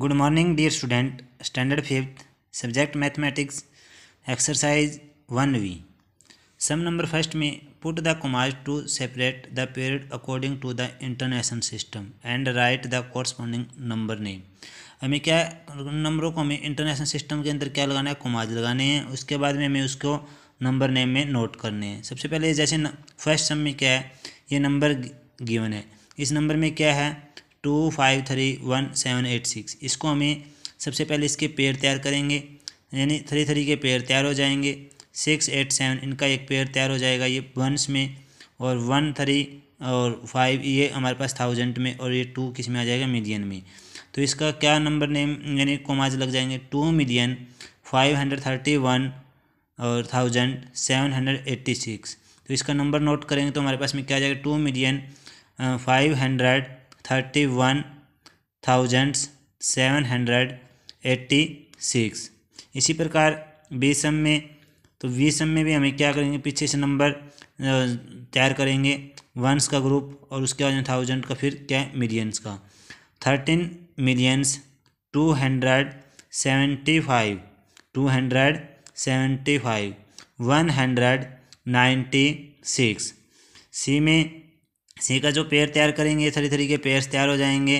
good morning dear student standard fifth subject mathematics exercise one we some number first में put the commas to separate the period according to the international system and write the corresponding number name हमें क्या नंबरों को हमें international system के अंदर क्या लगाना है कमाज लगाने हैं उसके बाद में हमें उसको नंबर नेम में नोट करने हैं सबसे पहले जैसे फर्स्ट सम में क्या है ये नंबर गिवन है इस नंबर में क्या है two five three one seven eight six इसको हमें सबसे पहले इसके पेयर तैयार करेंगे यानी थ्री थ्री के पेयर तैयार हो जाएंगे सिक्स एट सेवन इनका एक पेयर तैयार हो जाएगा ये वंस में और वन थ्री और फाइव ये हमारे पास थाउजेंड में और ये टू किस में आ जाएगा मिलियन में तो इसका क्या नंबर नेम यानी कोमाज लग जाएंगे two million five hundred thirty one और thousand seven hundred eighty six तो इसका नंबर नोट करेंगे तो हमारे पास में क्या आ जाएगा two million five hundred thirty one thousand seven hundred eighty six इसी प्रकार सम में तो सम में भी हमें क्या करेंगे पीछे से नंबर तैयार करेंगे वंस का ग्रुप और उसके बाद थाउजेंड का फिर क्या मिलियंस का thirteen millions two hundred seventy five two hundred seventy five one hundred ninety six C में सी का जो पेयर तैयार करेंगे थ्री थ्री के पेयर्स तैयार हो जाएंगे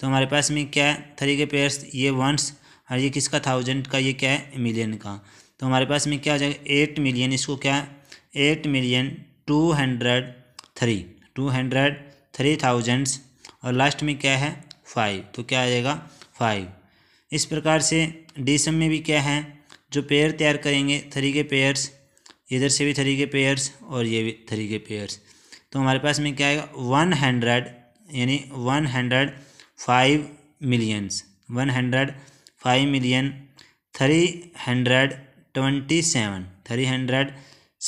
तो हमारे पास में क्या है थ्री के पेयर्स ये वंस और ये किसका थाउजेंड का ये क्या है मिलियन का तो हमारे पास में क्या हो जाएगा एट मिलियन इसको क्या है eight million two hundred three two hundred three thousands और लास्ट में क्या है फाइव तो क्या आ जाएगा फाइव इस प्रकार से डी सम में भी क्या है जो पेयर तैयार करेंगे थ्री के पेयर्स इधर से भी थ्री के पेयर्स और ये भी थ्री के पेयर्स तो हमारे पास में क्या आएगा वन हंड्रेड यानी one hundred five millions one hundred five million three hundred twenty seven three hundred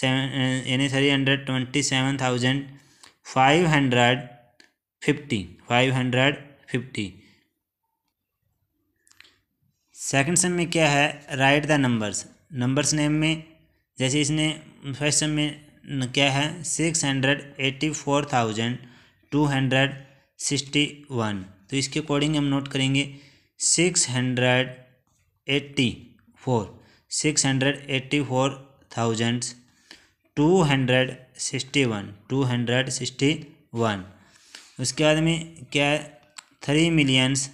seven यानी three hundred twenty seven thousand five hundred fifty five hundred fifty second sum में क्या है right the numbers numbers name में जैसे इसने first sum में क्या है six hundred eighty four thousand two hundred sixty one तो इसके अकॉर्डिंग हम नोट करेंगे six hundred eighty four six hundred eighty four thousand two hundred sixty one two hundred sixty one उसके बाद में क्या है थ्री मिलियंस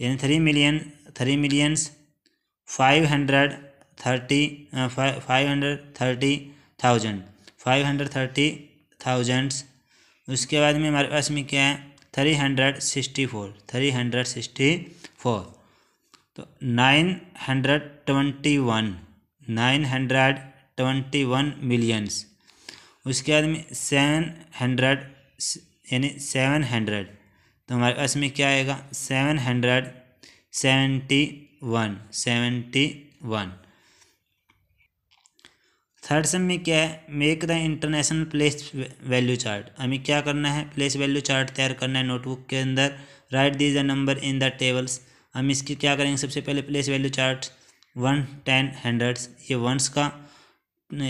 यानी three million three millions five hundred thirty five hundred thirty thousand five hundred thirty thousands उसके बाद में हमारे पास में क्या है three hundred sixty four three hundred sixty four तो nine hundred twenty one nine hundred twenty one millions उसके बाद में सेवन हंड्रेड यानी सेवन हंड्रेड तो हमारे पास में क्या आएगा seven hundred seventy one seventy one third same में क्या है make the international place value chart हमें क्या करना है प्लेस वैल्यू चार्ट तैयार करना है नोटबुक के अंदर write these the number in the tables हम इसकी क्या करेंगे सबसे पहले place value chart one ten hundreds ये वंस का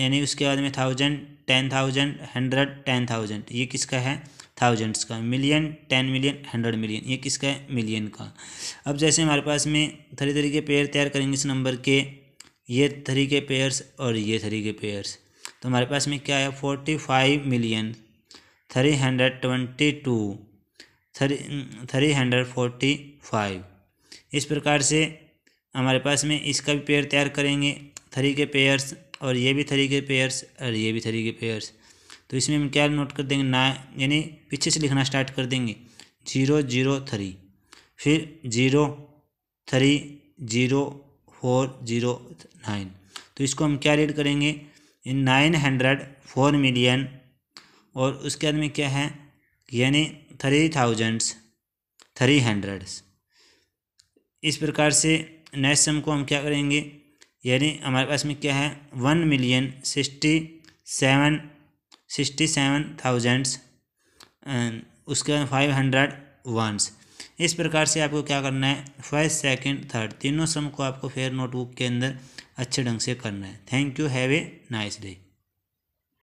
यानी उसके बाद में thousand ten thousand hundred ten thousand ये किसका है थाउजेंड्स का million ten million hundred million ये किसका है मिलियन का अब जैसे हमारे पास में तरह तरीके के पेयर तैयार करेंगे इस नंबर के ये थ्री के पेयर्स और ये थ्री के पेयर्स तो हमारे पास में क्या है forty five million three hundred twenty two three three hundred forty five इस प्रकार से हमारे पास में इसका भी पेयर तैयार करेंगे थ्री के पेयर्स और ये भी थ्री के पेयर्स और ये भी थ्री के पेयर्स तो इसमें हम क्या नोट कर देंगे ना यानी पीछे से लिखना स्टार्ट कर देंगे जीरो जीरो थ्री फिर zero three zero four zero nine तो इसको हम क्या रेड करेंगे in nine hundred four million और उसके बाद में क्या है यानी थ्री थाउजेंड्स थ्री हंड्रेड्स इस प्रकार से नेक्स्ट सम को हम क्या करेंगे यानी हमारे पास में क्या है one million sixty seven sixty seven thousands उसके बाद फाइव हंड्रेड वंस इस प्रकार से आपको क्या करना है फर्स्ट सेकंड थर्ड तीनों सम को आपको फेयर नोटबुक के अंदर अच्छे ढंग से करना है thank you have a nice day